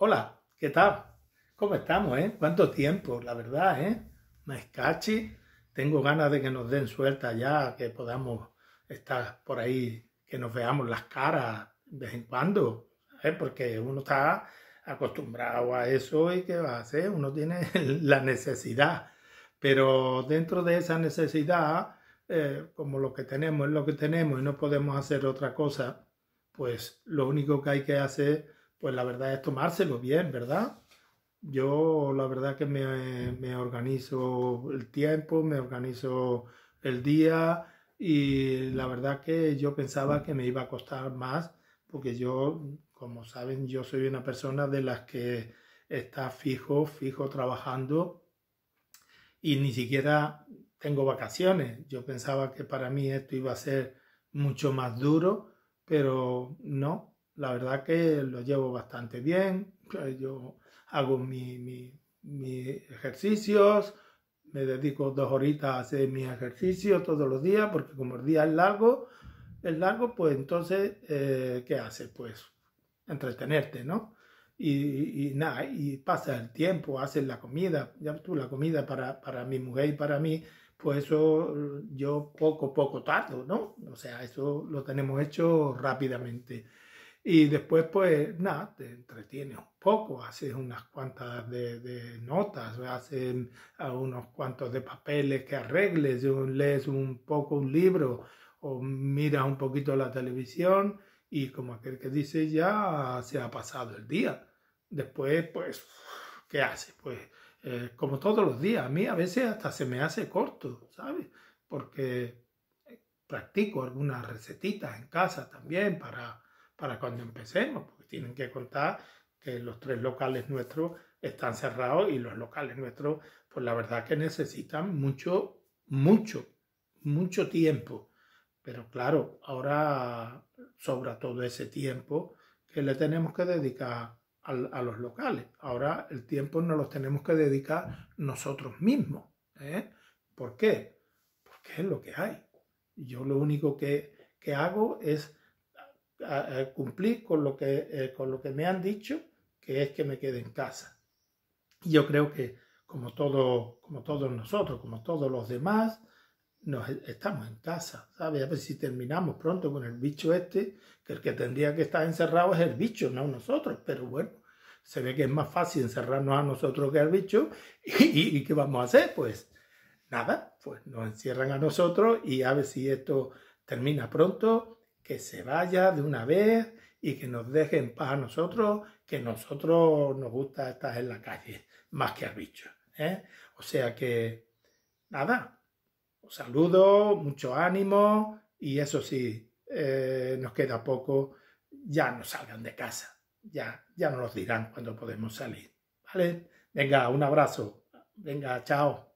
Hola, ¿qué tal? ¿Cómo estamos, eh? ¿Cuánto tiempo? La verdad, eh. escachi. tengo ganas de que nos den suelta ya, que podamos estar por ahí, que nos veamos las caras de vez en cuando, ¿eh? porque uno está acostumbrado a eso y qué va a hacer, uno tiene la necesidad, pero dentro de esa necesidad, eh, como lo que tenemos es lo que tenemos y no podemos hacer otra cosa, pues lo único que hay que hacer pues la verdad es tomárselo bien, ¿verdad? Yo la verdad que me, me organizo el tiempo, me organizo el día y la verdad que yo pensaba que me iba a costar más porque yo, como saben, yo soy una persona de las que está fijo, fijo trabajando y ni siquiera tengo vacaciones. Yo pensaba que para mí esto iba a ser mucho más duro, pero no, la verdad que lo llevo bastante bien. Yo hago mis ejercicios, me dedico dos horitas a hacer mis ejercicios todos los días, porque como el día es largo, es largo, pues entonces, eh, ¿qué haces? Pues entretenerte, ¿no? Y, nada, y pasa el tiempo, haces la comida, ya tú la comida para, para mi mujer y para mí, pues eso yo poco, poco tardo, ¿no? O sea, eso lo tenemos hecho rápidamente. Y después, pues nada, te entretienes un poco, haces unas cuantas de, de notas, haces unos cuantos de papeles que arregles, lees un poco un libro o miras un poquito la televisión y como aquel que dice ya se ha pasado el día. Después, pues, ¿qué haces? Pues, eh, como todos los días, a mí a veces hasta se me hace corto, ¿sabes? Porque eh, practico algunas recetitas en casa también para para cuando empecemos, porque tienen que contar que los tres locales nuestros están cerrados y los locales nuestros, pues la verdad que necesitan mucho, mucho, mucho tiempo. Pero claro, ahora sobra todo ese tiempo que le tenemos que dedicar a, los locales. Ahora el tiempo no lo tenemos que dedicar nosotros mismos. ¿eh? ¿Por qué? Porque es lo que hay. Yo lo único que, que hago es cumplir con lo, que, eh, con lo que me han dicho, que es que me quede en casa. Y yo creo que como, todo, como todos nosotros, como todos los demás, nos, e, estamos en casa, ¿sabes? A ver si terminamos pronto con el bicho este, que el que tendría que estar encerrado es el bicho, no nosotros, pero bueno, se ve que es más fácil encerrarnos a nosotros que al bicho, y ¿qué vamos a hacer? Pues nada, pues nos encierran a nosotros y a ver si esto termina pronto que se vaya de una vez y que nos dejen en paz a nosotros, que nosotros nos gusta estar en la calle, más que al bicho. ¿eh? O sea que, nada, un saludo, mucho ánimo y eso sí, eh, nos queda poco, ya no salgan de casa, ya, ya nos dirán cuando podemos salir. ¿Vale? Venga, un abrazo, venga, chao.